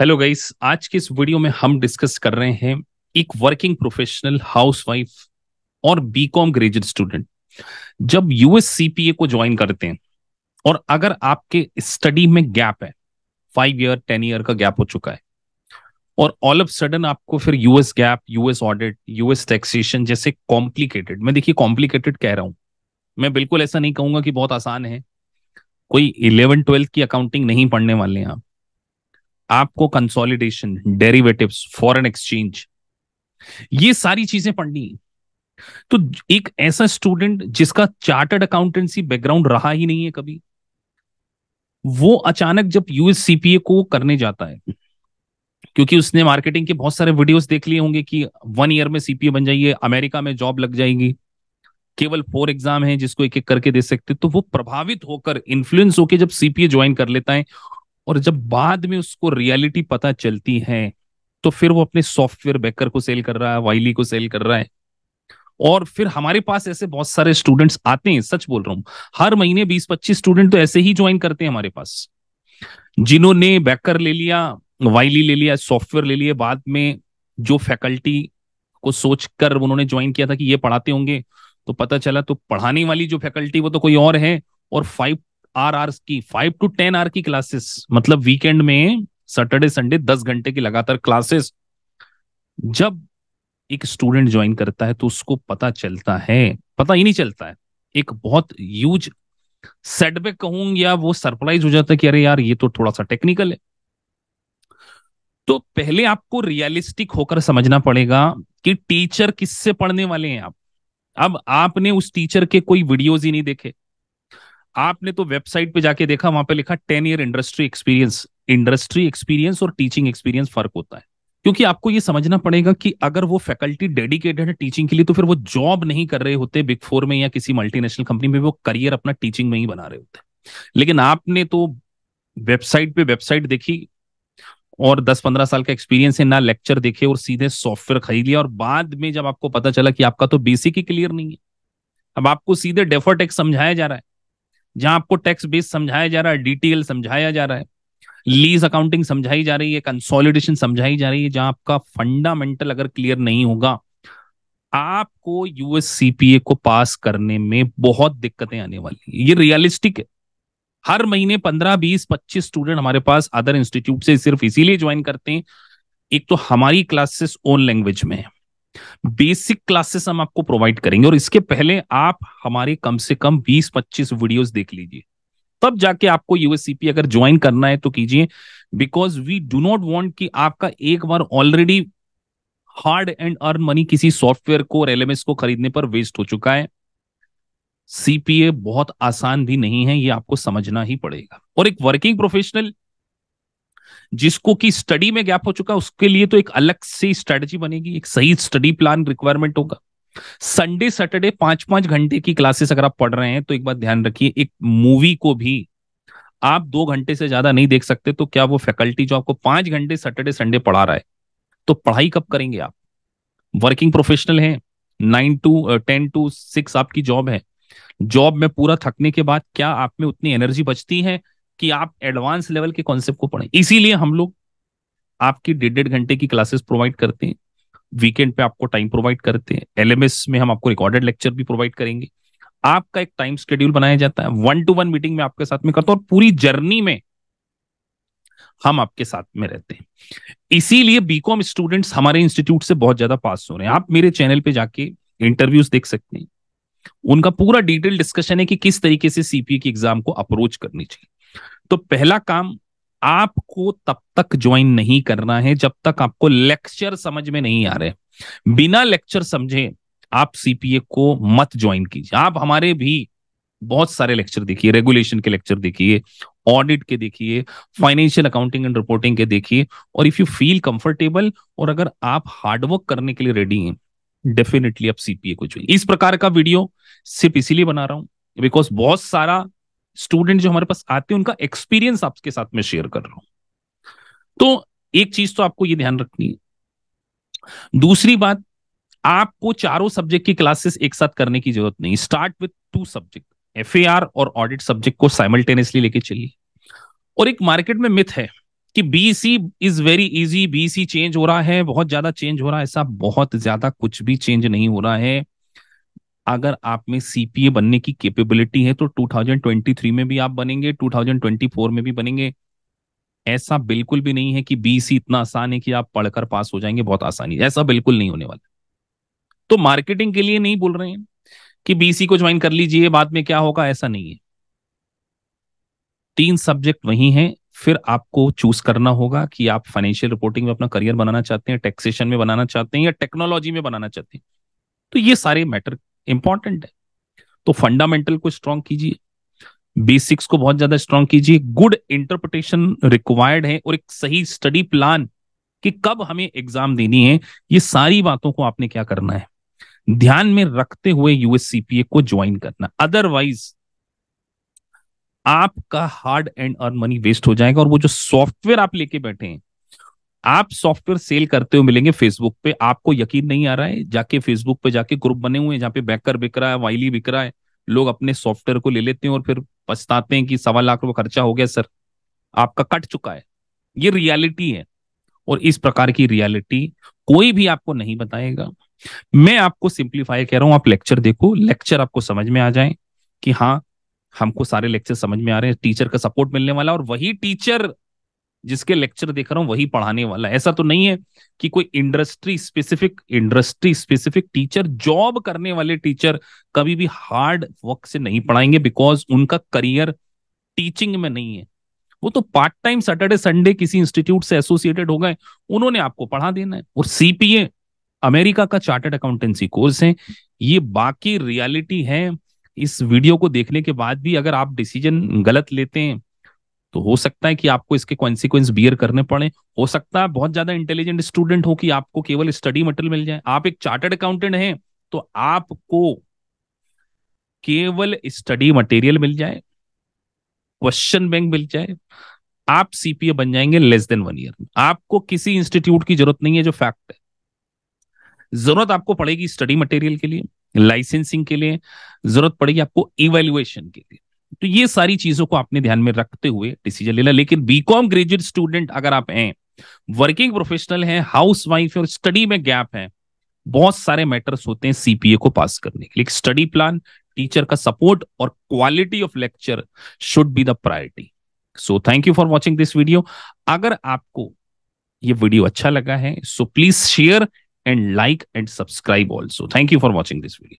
hello guys आज के इस वीडियो में हम डिस्कस कर रहे हैं एक वर्किंग प्रोफेशनल हाउसवाइफ और बीकॉम ग्रेजुएट स्टूडेंट जब यूएस सीपीए को ज्वाइन करते हैं और अगर आपके स्टडी में गैप है फाइव ईयर टेन ईयर का गैप हो चुका है और ऑल ऑफ सडन आपको फिर US gap US audit US taxation जैसे कॉम्प्लिकेटेड मैं देखिए कॉम्प्लिकेटेड कह रहा हूं मैं बिल्कुल ऐसा नहीं कहूंगा कि बहुत आसान है कोई इलेवन ट्वेल्थ की अकाउंटिंग नहीं पढ़ने वाले हैं आप आपको कंसोलिडेशन डेरिवेटिव्स फॉरेन एक्सचेंज ये सारी चीजें पढ़नी तो एक ऐसा स्टूडेंट जिसका चार्टर्ड अकाउंटेंसी बैकग्राउंड रहा ही नहीं है कभी वो अचानक जब यूएससीपीए को करने जाता है क्योंकि उसने मार्केटिंग के बहुत सारे वीडियोस देख लिए होंगे कि वन ईयर में सीपीए बन जाइए अमेरिका में जॉब लग जाएगी केवल फोर एग्जाम है जिसको एक एक करके दे सकते तो वो प्रभावित होकर इन्फ्लुएंस होकर जब सीपीए ज्वाइन कर लेता है और जब बाद में उसको रियलिटी पता चलती है तो फिर वो अपने सॉफ्टवेयर बैकर को सेल कर रहा है वाइली को सेल कर रहा है और फिर हमारे पास ऐसे बहुत सारे स्टूडेंट्स आते हैं सच बोल रहा हूं हर महीने बीस पच्चीस स्टूडेंट तो ऐसे ही ज्वाइन करते हैं हमारे पास जिन्होंने बैकर ले लिया वाइली ले लिया सॉफ्टवेयर ले लिए बाद में जो फैकल्टी को सोचकर उन्होंने ज्वाइन किया था कि ये पढ़ाते होंगे तो पता चला तो पढ़ाने वाली जो फैकल्टी वो तो कोई और है और फाइव आर आर की फाइव टू टेन आर की क्लासेस मतलब वीकेंड में सैटरडे संडे दस घंटे की लगातार क्लासेस जब एक स्टूडेंट ज्वाइन करता है तो उसको पता चलता है पता ही नहीं चलता है एक बहुत यूज सेटबैक कहूं या वो सरप्राइज हो जाता है कि अरे यार ये तो थोड़ा सा टेक्निकल है तो पहले आपको रियलिस्टिक होकर समझना पड़ेगा कि टीचर किससे पढ़ने वाले हैं आप अब आपने उस टीचर के कोई वीडियोज ही नहीं देखे आपने तो वेबसाइट पे जाके देखा वहां पे लिखा ten year industry experience industry experience और टीचिंग एक्सपीरियंस फर्क होता है क्योंकि आपको ये समझना पड़ेगा कि अगर वो फैकल्टी डेडिकेटेड है टीचिंग के लिए तो फिर वो जॉब नहीं कर रहे होते बिग फोर में या किसी मल्टीनेशनल कंपनी में वो करियर अपना टीचिंग में ही बना रहे होते लेकिन आपने तो वेबसाइट पे वेबसाइट देखी और 10-15 साल का एक्सपीरियंस है ना लेक्चर देखे और सीधे सॉफ्टवेयर खरीद लिया और बाद में जब आपको पता चला कि आपका तो बेसिक ही क्लियर नहीं है अब आपको सीधे डेफोटेक्स समझाया जा रहा है जहां आपको टैक्स बेस समझाया जा रहा है डीटीएल समझाया जा रहा है लीज अकाउंटिंग समझाई जा रही है कंसोलिडेशन समझाई जा रही है जहां आपका फंडामेंटल अगर क्लियर नहीं होगा आपको यूएससीपीए को पास करने में बहुत दिक्कतें आने वाली है ये रियलिस्टिक है हर महीने पंद्रह बीस पच्चीस स्टूडेंट हमारे पास अदर इंस्टीट्यूट से सिर्फ इसीलिए ज्वाइन करते हैं एक तो हमारी क्लासेस ओन लैंग्वेज में है बेसिक क्लासेस हम आपको प्रोवाइड करेंगे और इसके पहले आप हमारे कम से कम 20-25 वीडियोस देख लीजिए तब जाके आपको यूएससीपी अगर ज्वाइन करना है तो कीजिए because we do not want कि आपका एक बार already hard and earn money किसी सॉफ्टवेयर को और एलएमएस को खरीदने पर वेस्ट हो चुका है सीपीए बहुत आसान भी नहीं है ये आपको समझना ही पड़ेगा और एक वर्किंग प्रोफेशनल जिसको कि स्टडी में गैप हो चुका उसके लिए तो एक अलग से स्ट्रेटजी बनेगी एक सही स्टडी प्लान रिक्वायरमेंट होगा संडे सैटरडे पांच पांच घंटे की क्लासेस अगर आप पढ़ रहे हैं तो एक बात ध्यान रखिए एक मूवी को भी आप दो घंटे से ज्यादा नहीं देख सकते तो क्या वो फैकल्टी जो आपको पांच घंटे सैटरडे संडे पढ़ा रहा है तो पढ़ाई कब करेंगे आप वर्किंग uh, प्रोफेशनल है nine to ten to six आपकी जॉब है जॉब में पूरा थकने के बाद क्या आप में उतनी एनर्जी बचती है कि आप एडवांस लेवल के कॉन्सेप्ट को पढ़ें इसीलिए हम लोग आपकी डेढ़ डेढ़ घंटे की क्लासेस प्रोवाइड करते हैं वीकेंड पे आपको टाइम प्रोवाइड करते हैं एलएमएस में हम आपको रिकॉर्डेड लेक्चर भी प्रोवाइड करेंगे आपका एक टाइम स्केड्यूल बनाया जाता है वन टू वन मीटिंग में आपके साथ में करता हूं और पूरी जर्नी में हम आपके साथ में रहते हैं इसीलिए बीकॉम स्टूडेंट्स हमारे इंस्टीट्यूट से बहुत ज्यादा पास हो रहे हैं आप मेरे चैनल पे जाके इंटरव्यूज देख सकते हैं उनका पूरा डिटेल डिस्कशन है कि किस तरीके से सीपीए की एग्जाम को अप्रोच करनी चाहिए तो पहला काम आपको तब तक ज्वाइन नहीं करना है जब तक आपको लेक्चर समझ में नहीं आ रहे बिना लेक्चर समझे आप सीपीए को मत ज्वाइन कीजिए आप हमारे भी बहुत सारे लेक्चर देखिए रेगुलेशन के लेक्चर देखिए ऑडिट के देखिए फाइनेंशियल अकाउंटिंग एंड रिपोर्टिंग के देखिए और इफ यू फील कंफर्टेबल और अगर आप हार्डवर्क करने के लिए रेडी हैं डेफिनेटली आप सीपीए को ज्वाइन इस प्रकार का वीडियो सिर्फ इसीलिए बना रहा हूं बिकॉज बहुत सारा स्टूडेंट जो हमारे पास आते हैं उनका एक्सपीरियंस आपके साथ में शेयर कर रहा हूं तो एक चीज तो आपको ये ध्यान रखनी है दूसरी बात आपको चारों सब्जेक्ट की क्लासेस एक साथ करने की जरूरत नहीं start with two subject F और ऑडिट सब्जेक्ट को साइमल्टेनियसली लेके चलिए और एक मार्केट में मिथ है कि BC is very easy BC change हो रहा है बहुत ज्यादा चेंज हो रहा है ऐसा बहुत ज्यादा कुछ भी चेंज नहीं हो रहा है अगर आप में सीपीए बनने की कैपेबिलिटी है तो 2023 में भी आप बनेंगे 2024 में भी बनेंगे ऐसा बिल्कुल भी नहीं है कि बीसी इतना आसान है कि आप पढ़कर पास हो जाएंगे बहुत आसानी ऐसा बिल्कुल नहीं होने वाला तो मार्केटिंग के लिए नहीं बोल रहे हैं कि बीसी को ज्वाइन कर लीजिए बाद में क्या होगा ऐसा नहीं है तीन सब्जेक्ट वही हैं फिर आपको चूज करना होगा कि आप फाइनेंशियल रिपोर्टिंग में अपना करियर बनाना चाहते हैं टैक्सेशन में बनाना चाहते हैं या टेक्नोलॉजी में बनाना चाहते हैं तो ये सारे मैटर इंपॉर्टेंट है तो फंडामेंटल को स्ट्रांग कीजिए बेसिक्स को बहुत ज्यादा स्ट्रांग कीजिए गुड इंटरप्रिटेशन रिक्वायर्ड है और एक सही स्टडी प्लान कि कब हमें एग्जाम देनी है ये सारी बातों को आपने क्या करना है ध्यान में रखते हुए यूएससीपीए को ज्वाइन करना अदरवाइज आपका hard and earn money waste हो जाएगा और वो जो सॉफ्टवेयर आप लेके बैठे हैं आप सॉफ्टवेयर सेल करते हुए मिलेंगे फेसबुक पे आपको यकीन नहीं आ रहा है जाके फेसबुक पे जाके ग्रुप बने हुए हैं जहाँ पे बैकर बिक रहा है वाइली बिक रहा है लोग अपने सॉफ्टवेयर को ले लेते हैं और फिर पछताते हैं कि सवा लाख रुपये खर्चा हो गया सर आपका कट चुका है ये रियलिटी है और इस प्रकार की रियलिटी कोई भी आपको नहीं बताएगा मैं आपको सिंप्लीफाई कह रहा हूं आप लेक्चर देखो लेक्चर आपको समझ में आ जाए कि हाँ हमको सारे लेक्चर समझ में आ रहे हैं टीचर का सपोर्ट मिलने वाला और वही टीचर जिसके लेक्चर देख रहा हूँ वही पढ़ाने वाला ऐसा तो नहीं है कि कोई industry specific industry specific teacher job करने वाले टीचर कभी भी हार्ड वर्क से नहीं पढ़ाएंगे बिकॉज उनका करियर टीचिंग में नहीं है वो तो पार्ट टाइम सैटरडे संडे किसी इंस्टीट्यूट से एसोसिएटेड हो गए उन्होंने आपको पढ़ा देना है और सीपीए अमेरिका का चार्टर्ड अकाउंटेंसी कोर्स है ये बाकी रियलिटी है इस वीडियो को देखने के बाद भी अगर आप डिसीजन गलत लेते हैं तो हो सकता है कि आपको इसके कॉन्सिक्वेंस बियर करने पड़े हो सकता है बहुत ज्यादा इंटेलिजेंट स्टूडेंट हो कि आपको केवल स्टडी मटेरियल मिल जाए आप एक चार्टर्ड अकाउंटेंट हैं तो आपको केवल स्टडी मटेरियल मिल जाए क्वेश्चन बैंक मिल जाए आप सीपीए बन जाएंगे लेस देन वन ईयर आपको किसी इंस्टीट्यूट की जरूरत नहीं है जो फैक्ट है जरूरत आपको पड़ेगी स्टडी मटेरियल के लिए लाइसेंसिंग के लिए जरूरत पड़ेगी आपको इवेल्युएशन के लिए तो ये सारी चीजों को आपने ध्यान में रखते हुए डिसीजन लेना लेकिन बीकॉम ग्रेजुएट स्टूडेंट अगर आप हैं वर्किंग प्रोफेशनल हैं हाउस वाइफ और स्टडी में गैप है बहुत सारे मैटर्स होते हैं सीपीए को पास करने के लिए स्टडी प्लान टीचर का सपोर्ट और quality of lecture should be the priority so thank you for watching this video अगर आपको ये वीडियो अच्छा लगा है so please share and like and subscribe also thank you for watching this video